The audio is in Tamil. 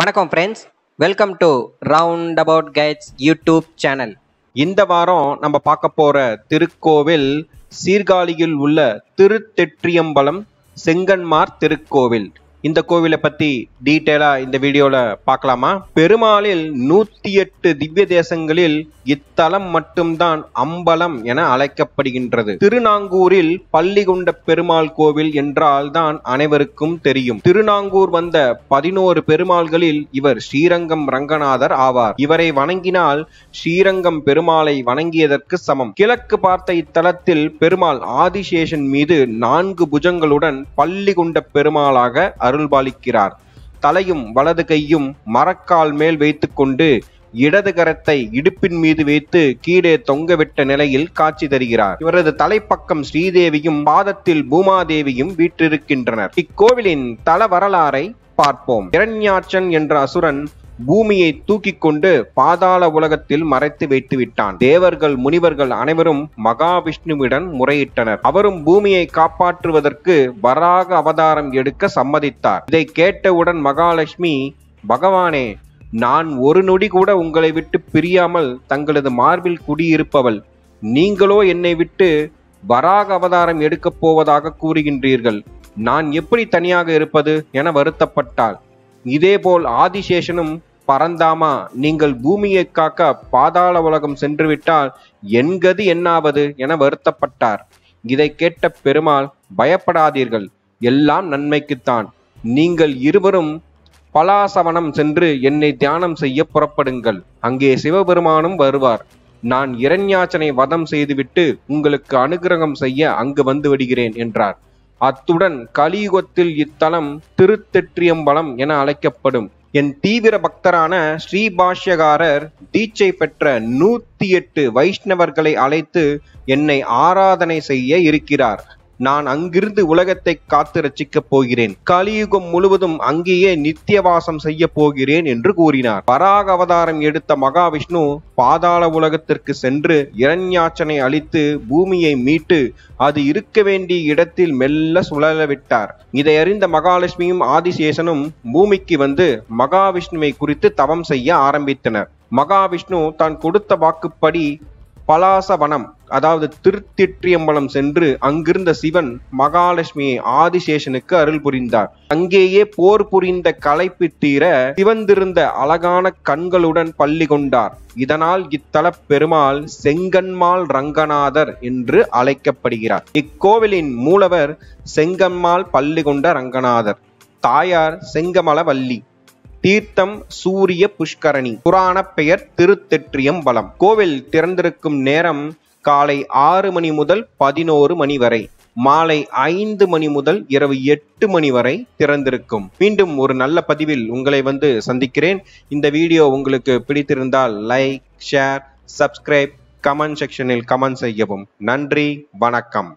வணக்கம் friends welcome to round about guides YouTube channel இந்த வாரம் நம்ம பார்க்க போகிற திருக்கோவில் சீர்காழியில் உள்ள திருத்தெற்றியம்பலம் செங்கன்மார் திருக்கோவில் இந்த கோவிலை பத்தி டீட்டெயிலா இந்த வீடியோல பார்க்கலாமா பெருமாளில் நூத்தி எட்டு திவ்ய தேசங்களில் இத்தலம் மட்டும்தான் அம்பலம் என அழைக்கப்படுகின்றது திருநாங்கூரில் கொண்ட பெருமாள் கோவில் என்றால் தான் அனைவருக்கும் தெரியும் திருநாங்கூர் வந்த பதினோரு பெருமாள்களில் இவர் ஸ்ரீரங்கம் ரங்கநாதர் ஆவார் இவரை வணங்கினால் ஸ்ரீரங்கம் பெருமாளை வணங்கியதற்கு சமம் கிழக்கு பார்த்த இத்தலத்தில் பெருமாள் ஆதிசேஷன் மீது நான்கு புஜங்களுடன் பள்ளி கொண்ட பெருமாளாக அருள் அருள்பாலிக்கிறார் தலையும் வலது கையும் மரக்கால் மேல் வைத்துக்கொண்டு இடது கரத்தை இடுப்பின் மீது வைத்து கீழே தொங்கவிட்ட நிலையில் காட்சி தருகிறார் இவரது தலைப்பக்கம் ஸ்ரீதேவியும் பாதத்தில் பூமாதேவியும் வீற்றிருக்கின்றனர் இக்கோவிலின் தல வரலாறை பார்ப்போம் இரண்யாச்சன் என்ற அசுரன் பூமியை தூக்கி கொண்டு பாதாள உலகத்தில் மறைத்து வைத்து விட்டான் தேவர்கள் முனிவர்கள் அனைவரும் மகாவிஷ்ணுவிடன் முறையிட்டனர் அவரும் பூமியை காப்பாற்றுவதற்கு வராக அவதாரம் எடுக்க சம்மதித்தார் இதை கேட்டவுடன் மகாலட்சுமி பகவானே நான் ஒரு நொடி கூட உங்களை விட்டு பிரியாமல் தங்களது மார்பில் குடியிருப்பவள் நீங்களோ என்னை விட்டு வராக அவதாரம் எடுக்கப் போவதாக கூறுகின்றீர்கள் நான் எப்படி தனியாக இருப்பது என வருத்தப்பட்டாள் இதேபோல் ஆதிசேஷனும் பரந்தாமா நீங்கள் பூமியை காக்க பாதாள உலகம் சென்றுவிட்டால் என் கதி என்னாவது என வருத்தப்பட்டார் இதை கேட்ட பெருமாள் பயப்படாதீர்கள் எல்லாம் நன்மைக்குத்தான் நீங்கள் இருவரும் பலாசவனம் சென்று என்னை தியானம் செய்ய புறப்படுங்கள் அங்கே சிவபெருமானும் வருவார் நான் இரண்யாச்சனை வதம் செய்துவிட்டு உங்களுக்கு அனுகிரகம் செய்ய அங்கு வந்து விடுகிறேன் என்றார் அத்துடன் கலியுகத்தில் இத்தலம் திருத்தெற்றியம்பலம் என அழைக்கப்படும் என் தீவிர பக்தரான ஸ்ரீபாஷ்யகாரர் தீட்சை பெற்ற நூத்தி எட்டு வைஷ்ணவர்களை அழைத்து என்னை ஆராதனை செய்ய இருக்கிறார் நான் அங்கிருந்து உலகத்தை காத்து ரச்சிக்கப் போகிறேன் கலியுகம் முழுவதும் அங்கேயே நித்தியவாசம் செய்ய போகிறேன் என்று கூறினார் பராக அவதாரம் எடுத்த மகாவிஷ்ணு பாதாள உலகத்திற்கு சென்று இரண்யாச்சனை அளித்து பூமியை மீட்டு அது இருக்க வேண்டிய இடத்தில் மெல்ல சுழல விட்டார் இதை அறிந்த மகாலட்சுமியும் ஆதிசேஷனும் பூமிக்கு வந்து மகாவிஷ்ணுவை குறித்து தவம் செய்ய ஆரம்பித்தனர் மகாவிஷ்ணு தான் கொடுத்த வாக்குப்படி பலாசவனம் அதாவது திருத்திற்றியம்பலம் சென்று அங்கிருந்த சிவன் மகாலட்சுமியை ஆதிசேஷனுக்கு அருள் புரிந்தார் அங்கேயே போர் புரிந்த களைப்பு தீர சிவந்திருந்த அழகான கண்களுடன் பள்ளி கொண்டார் இதனால் இத்தல பெருமாள் செங்கன்மால் ரங்கநாதர் என்று அழைக்கப்படுகிறார் இக்கோவிலின் மூலவர் செங்கம்மாள் பள்ளி கொண்ட ரங்கநாதர் தாயார் வள்ளி தீர்த்தம் சூரிய புஷ்கரணி புராண பெயர் திருத்தெற்றியம்பலம் கோவில் திறந்திருக்கும் நேரம் காலை ஆறு மணி முதல் பதினோரு மணி வரை மாலை ஐந்து மணி முதல் இரவு எட்டு மணி வரை திறந்திருக்கும் மீண்டும் ஒரு நல்ல பதிவில் உங்களை வந்து சந்திக்கிறேன் இந்த வீடியோ உங்களுக்கு பிடித்திருந்தால் லைக் ஷேர் சப்ஸ்கிரைப் கமெண்ட் செக்ஷனில் கமெண்ட் செய்யவும் நன்றி வணக்கம்